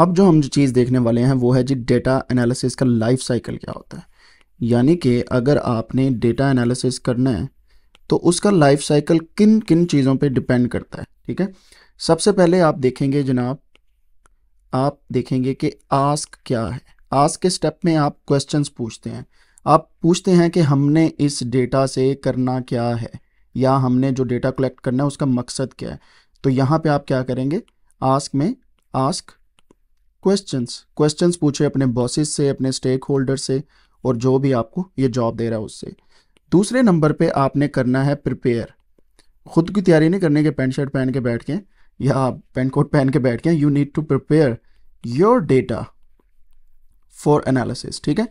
अब जो हम जो चीज़ देखने वाले हैं वो है जी डेटा एनालिसिस का लाइफ साइकिल क्या होता है यानी कि अगर आपने डेटा एनालिसिस करना है तो उसका लाइफ साइकिल किन किन चीज़ों पे डिपेंड करता है ठीक है सबसे पहले आप देखेंगे जनाब आप देखेंगे कि आस्क क्या है आस्क के स्टेप में आप क्वेश्चन पूछते हैं आप पूछते हैं कि हमने इस डेटा से करना क्या है या हमने जो डेटा कलेक्ट करना है उसका मकसद क्या है तो यहाँ पे आप क्या करेंगे आस्क में आस्क क्वेश्चंस क्वेश्चंस पूछे अपने बॉसेस से अपने स्टेक होल्डर से और जो भी आपको ये जॉब दे रहा है उससे दूसरे नंबर पे आपने करना है प्रिपेयर खुद की तैयारी नहीं करने के पेंट शर्ट पहन के बैठ के या पेंट कोट पहन के बैठ के you need to prepare your data for analysis ठीक है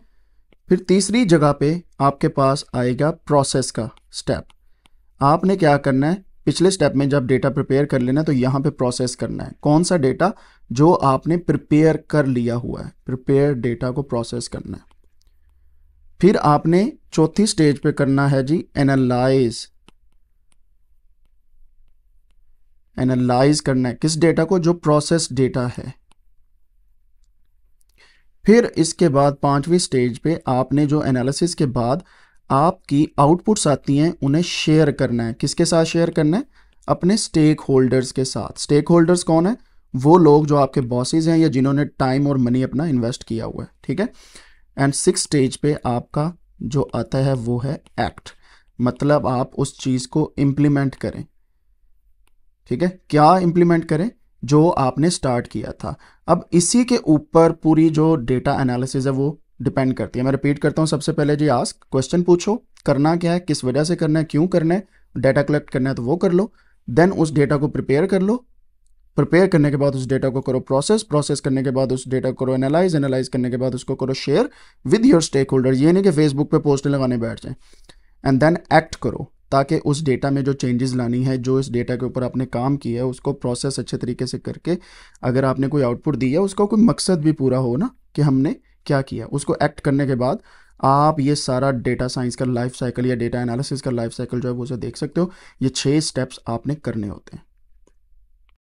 फिर तीसरी जगह पे आपके पास आएगा प्रोसेस का स्टेप आपने क्या करना है पिछले स्टेप में जब डेटा प्रिपेयर कर लेना है तो यहाँ पे प्रोसेस करना है कौन सा डेटा जो आपने प्रिपेयर कर लिया हुआ है प्रिपेयर डेटा को प्रोसेस करना है फिर आपने चौथी स्टेज पे करना है जी एनालाइज एनालाइज करना है किस डेटा को जो प्रोसेस डेटा है फिर इसके बाद पांचवी स्टेज पे आपने जो एनालिसिस के बाद आपकी आउटपुट्स आती हैं उन्हें शेयर करना है किसके साथ शेयर करना है अपने स्टेक होल्डर्स के साथ स्टेक होल्डर्स कौन है वो लोग जो आपके बॉसेज हैं या जिन्होंने टाइम और मनी अपना इन्वेस्ट किया हुआ है ठीक है एंड सिक्स स्टेज पे आपका जो आता है वो है एक्ट मतलब आप उस चीज़ को इम्प्लीमेंट करें ठीक है क्या इम्प्लीमेंट करें जो आपने स्टार्ट किया था अब इसी के ऊपर पूरी जो डेटा एनालिसिस है वो डिपेंड करती है मैं रिपीट करता हूँ सबसे पहले जी आस्क क्वेश्चन पूछो करना क्या है किस वजह से करना है क्यों करना है डेटा कलेक्ट करना है तो वो कर लो देन उस डेटा को प्रिपेयर कर लो प्रिपेयर करने के बाद उस डेटा को करो प्रोसेस प्रोसेस करने के बाद उस डेटा को करो एनालाइज एनालाइज करने के बाद उसको करो share with your stakeholder ये नहीं कि फेसबुक पे पोस्ट लगाने बैठ जाए एंड देन एक्ट करो ताकि उस डेटा में जो चेंजेस लानी है जो इस डेटा के ऊपर आपने काम किया है उसको प्रोसेस अच्छे तरीके से करके अगर आपने कोई आउटपुट दिया उसका कोई मकसद भी पूरा हो ना कि हमने क्या किया उसको एक्ट करने के बाद आप ये सारा डेटा साइंस का लाइफ साइकिल या डेटा एनालिसिस का लाइफ साइकिल जो है वो उसे देख सकते हो ये छः स्टेप्स आपने करने होते हैं